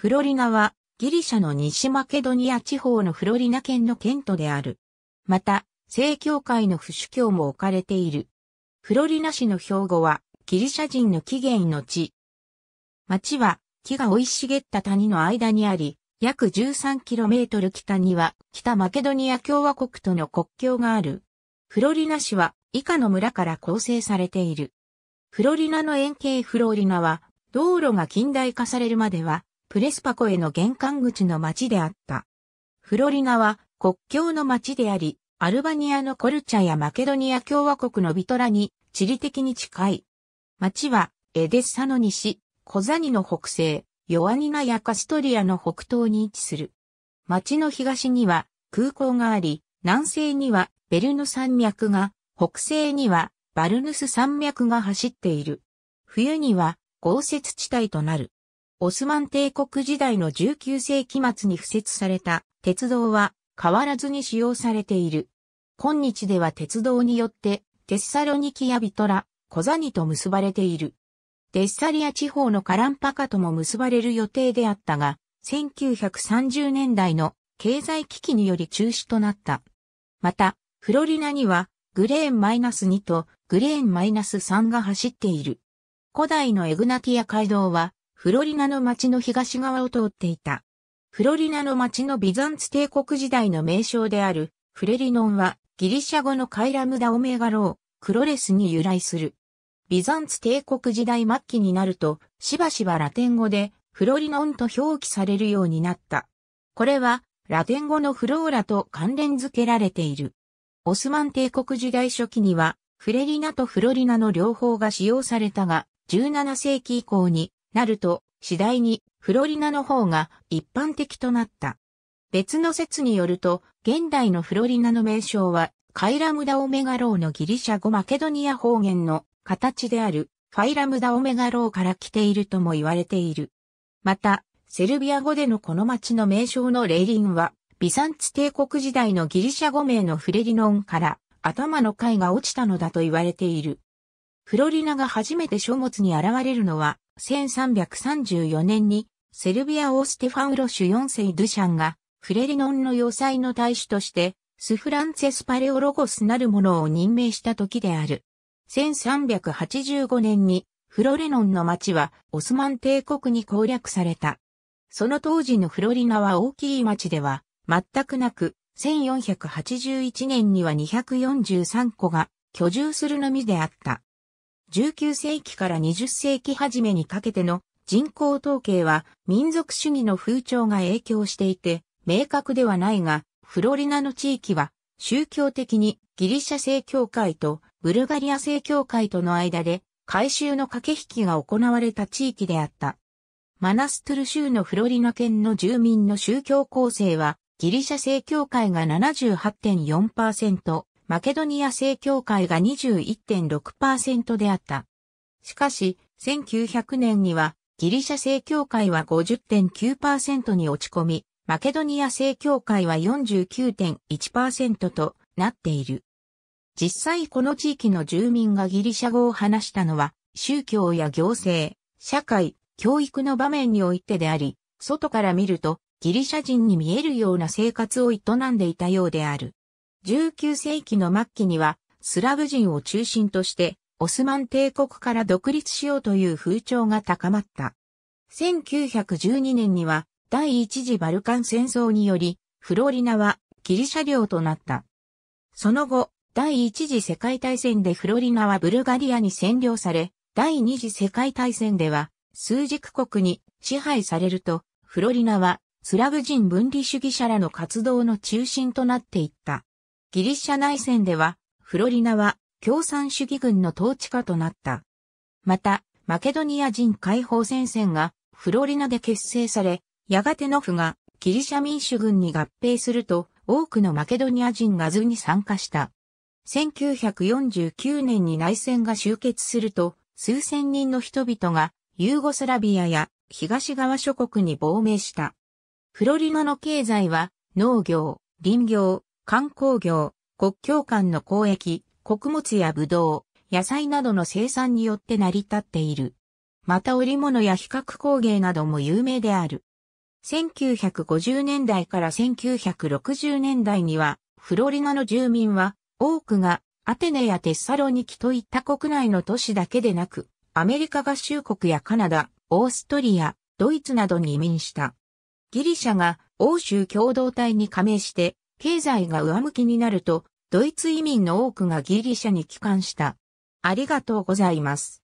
フロリナは、ギリシャの西マケドニア地方のフロリナ県の県都である。また、正教会の不主教も置かれている。フロリナ市の標語は、ギリシャ人の起源の地。町は、木が生い茂った谷の間にあり、約 13km 北には、北マケドニア共和国との国境がある。フロリナ市は、以下の村から構成されている。フロリナの円形フロリナは、道路が近代化されるまでは、プレスパコへの玄関口の町であった。フロリナは国境の町であり、アルバニアのコルチャやマケドニア共和国のビトラに地理的に近い。町はエデッサの西、コザニの北西、ヨアニナやカストリアの北東に位置する。町の東には空港があり、南西にはベルヌ山脈が、北西にはバルヌス山脈が走っている。冬には豪雪地帯となる。オスマン帝国時代の19世紀末に付設された鉄道は変わらずに使用されている。今日では鉄道によってテッサロニキやビトラ、コザニと結ばれている。テッサリア地方のカランパカとも結ばれる予定であったが、1930年代の経済危機により中止となった。また、フロリナにはグレーンマイナス -2 とグレーンマイナス -3 が走っている。古代のエグナティア街道はフロリナの町の東側を通っていた。フロリナの町のビザンツ帝国時代の名称であるフレリノンはギリシャ語のカイラムダオメガロー、クロレスに由来する。ビザンツ帝国時代末期になると、しばしばラテン語でフロリノンと表記されるようになった。これは、ラテン語のフローラと関連づけられている。オスマン帝国時代初期には、フレリナとフロリナの両方が使用されたが、17世紀以降になると、次第にフロリナの方が一般的となった。別の説によると、現代のフロリナの名称は、カイラムダオメガローのギリシャ語マケドニア方言の形であるファイラムダオメガローから来ているとも言われている。また、セルビア語でのこの町の名称の霊輪は、ビサンツ帝国時代のギリシャ語名のフレリノンから頭の貝が落ちたのだと言われている。フロリナが初めて書物に現れるのは1334年に、セルビア王ステファウロシュ4世ドゥシャンが、フレリノンの要塞の大使として、スフランセスパレオロゴスなるものを任命した時である。1385年に、フロレノンの町はオスマン帝国に攻略された。その当時のフロリナは大きい町では全くなく、1481年には243個が居住するのみであった。19世紀から20世紀初めにかけての人口統計は民族主義の風潮が影響していて、明確ではないが、フロリナの地域は宗教的にギリシャ正教会とブルガリア正教会との間で改修の駆け引きが行われた地域であった。マナストゥル州のフロリナ県の住民の宗教構成はギリシャ正教会が78.4%、マケドニア正教会が21.6%であった。しかし、1900年にはギリシャ正教会は50.9%に落ち込み、マケドニア正教会は49.1%となっている。実際この地域の住民がギリシャ語を話したのは、宗教や行政、社会、教育の場面においてであり、外から見るとギリシャ人に見えるような生活を営んでいたようである。19世紀の末期には、スラブ人を中心として、オスマン帝国から独立しようという風潮が高まった。1912年には、第一次バルカン戦争により、フロリナはギリシャ領となった。その後、第一次世界大戦でフロリナはブルガリアに占領され、第二次世界大戦では、数軸国に支配されると、フロリナはスラブ人分離主義者らの活動の中心となっていった。ギリシャ内戦では、フロリナは共産主義軍の統治下となった。また、マケドニア人解放戦線がフロリナで結成され、やがてノフがギリシャ民主軍に合併すると、多くのマケドニア人が図に参加した。1949年に内戦が終結すると、数千人の人々がユーゴスラビアや東側諸国に亡命した。フロリナの経済は農業、林業、観光業、国境間の交易、穀物やブドウ、野菜などの生産によって成り立っている。また織物や比較工芸なども有名である。1950年代から1960年代には、フロリナの住民は、多くがアテネやテッサロニキといった国内の都市だけでなく、アメリカ合衆国やカナダ、オーストリア、ドイツなどに移民した。ギリシャが欧州共同体に加盟して経済が上向きになると、ドイツ移民の多くがギリシャに帰還した。ありがとうございます。